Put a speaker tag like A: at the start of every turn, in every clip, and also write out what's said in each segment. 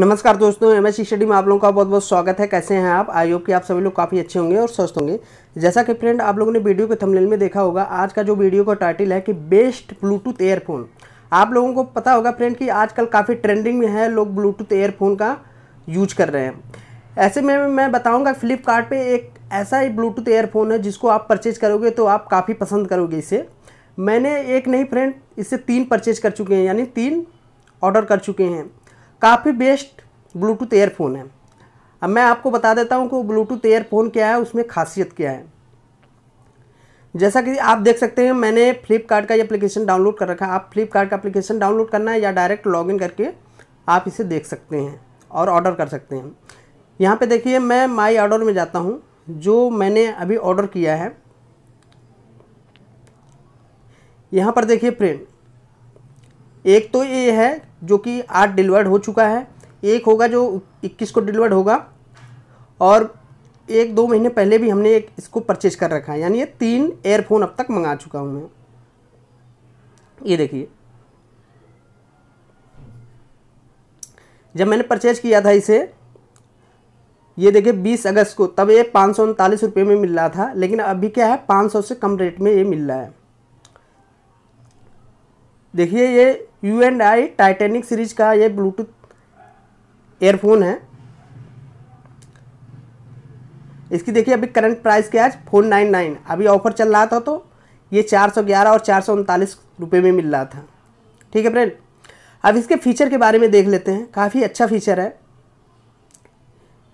A: नमस्कार दोस्तों M S study में आप लोगों का बहुत बहुत स्वागत है कैसे हैं आप आई होप कि आप सभी लोग काफ़ी अच्छे होंगे और स्वस्थ होंगे जैसा कि फ्रेंड आप लोगों ने वीडियो के थंबनेल में देखा होगा आज का जो वीडियो का टाइटल है कि बेस्ट ब्लूटूथ एयरफोन आप लोगों को पता होगा फ्रेंड कि आजकल काफ़ी ट्रेंडिंग में है लोग ब्लूटूथ एयरफोन का यूज कर रहे हैं ऐसे में मैं बताऊँगा फ्लिपकार्ट एक ऐसा ही ब्लूटूथ एयरफोन है जिसको आप परचेज करोगे तो आप काफ़ी पसंद करोगे इसे मैंने एक नहीं फ्रेंड इससे तीन परचेज कर चुके हैं यानी तीन ऑर्डर कर चुके हैं काफ़ी बेस्ट ब्लूटूथ एयरफोन है अब मैं आपको बता देता हूँ कि ब्लूटूथ एयरफोन क्या है उसमें खासियत क्या है जैसा कि आप देख सकते हैं मैंने फ्लिपकार्ट का ये एप्लीकेशन डाउनलोड कर रखा है आप फ्लिपकार्ट का एप्लीकेशन डाउनलोड करना है या डायरेक्ट लॉगिन करके आप इसे देख सकते हैं और ऑर्डर कर सकते हैं यहाँ पे देखिए मैं माय ऑर्डर में जाता हूँ जो मैंने अभी ऑर्डर किया है यहाँ पर देखिए फ्रेंड एक तो ये है जो कि आठ डिलीवर्ड हो चुका है एक होगा जो इक्कीस को डिलीवर्ड होगा और एक दो महीने पहले भी हमने एक इसको परचेज कर रखा है यानी ये तीन एयरफोन अब तक मंगा चुका हूँ मैं ये देखिए जब मैंने परचेज किया था इसे ये देखिए 20 अगस्त को तब ये पाँच सौ उनतालीस रुपये में मिल रहा था लेकिन अभी क्या है 500 से कम रेट में ये मिल रहा है देखिए ये U and I Titanic series का ये ब्लूटूथ एयरफोन है इसकी देखिए अभी करंट प्राइस क्या है फोन नाइन नाइन अभी ऑफर चल रहा था तो ये चार सौ ग्यारह और चार सौ उनतालीस रुपये में मिल रहा था ठीक है फ्रेंड अब इसके फीचर के बारे में देख लेते हैं काफ़ी अच्छा फीचर है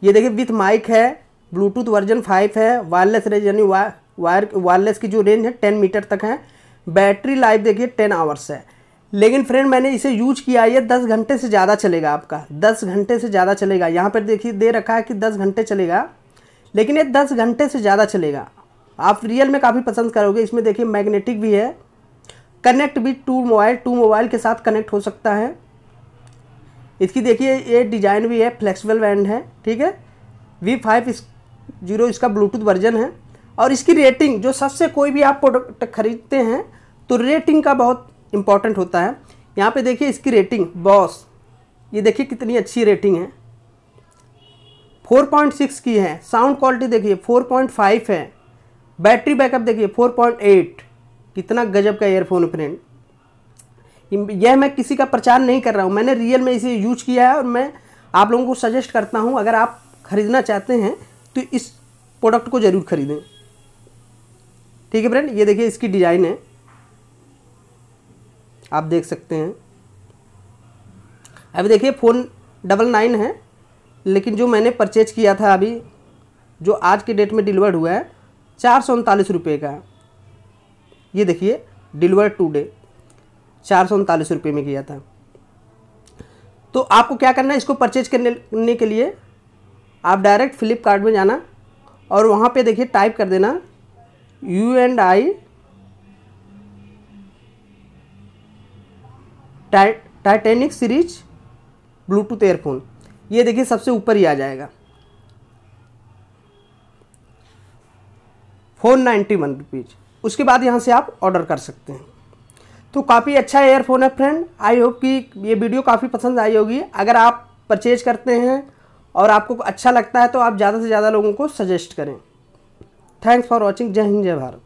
A: ये देखिए विथ माइक है ब्लूटूथ वर्जन फाइव है वायरलेस रेंज यानी वायर वायरलेस की जो रेंज है टेन मीटर तक है बैटरी लाइफ देखिए टेन आवर्स है लेकिन फ्रेंड मैंने इसे यूज किया ये दस घंटे से ज़्यादा चलेगा आपका दस घंटे से ज़्यादा चलेगा यहाँ पर देखिए दे रखा है कि दस घंटे चलेगा लेकिन ये दस घंटे से ज़्यादा चलेगा आप रियल में काफ़ी पसंद करोगे इसमें देखिए मैग्नेटिक भी है कनेक्ट भी टू मोबाइल टू मोबाइल के साथ कनेक्ट हो सकता है इसकी देखिए ये डिज़ाइन भी है फ्लेक्सिबल बैंड है ठीक है वी फाइव इस जीरो इसका ब्लूटूथ वर्जन है और इसकी रेटिंग जो सबसे कोई भी आप प्रोडक्ट खरीदते हैं तो रेटिंग का बहुत इम्पॉर्टेंट होता है यहाँ पे देखिए इसकी रेटिंग बॉस ये देखिए कितनी अच्छी रेटिंग है 4.6 की है साउंड क्वालिटी देखिए 4.5 है बैटरी बैकअप देखिए 4.8 कितना गजब का एयरफोन फ्रेंड यह मैं किसी का प्रचार नहीं कर रहा हूँ मैंने रियल में इसे यूज किया है और मैं आप लोगों को सजेस्ट करता हूँ अगर आप खरीदना चाहते हैं तो इस प्रोडक्ट को ज़रूर खरीदें ठीक है फ्रेंड ये देखिए इसकी डिज़ाइन है आप देख सकते हैं अभी देखिए फ़ोन डबल नाइन है लेकिन जो मैंने परचेज किया था अभी जो आज के डेट में डिलीवर्ड हुआ है चार सौ उनतालीस रुपये का ये देखिए डिलीवर डे चार सौ उनतालीस रुपये में किया था तो आपको क्या करना है इसको परचेज करने के लिए आप डायरेक्ट फ्लिपकार्ट में जाना और वहाँ पे देखिए टाइप कर देना U and I Titanic series Bluetooth earphone ये देखिए सबसे ऊपर ही आ जाएगा फोर नाइन्टी वन रुपीज़ उसके बाद यहाँ से आप ऑर्डर कर सकते हैं तो काफ़ी अच्छा एयरफोन है फ्रेंड आई होप कि ये वीडियो काफ़ी पसंद आई होगी अगर आप परचेज करते हैं और आपको अच्छा लगता है तो आप ज़्यादा से ज़्यादा लोगों को सजेस्ट करें थैंक्स फॉर वॉचिंग जय हिंद जय भारत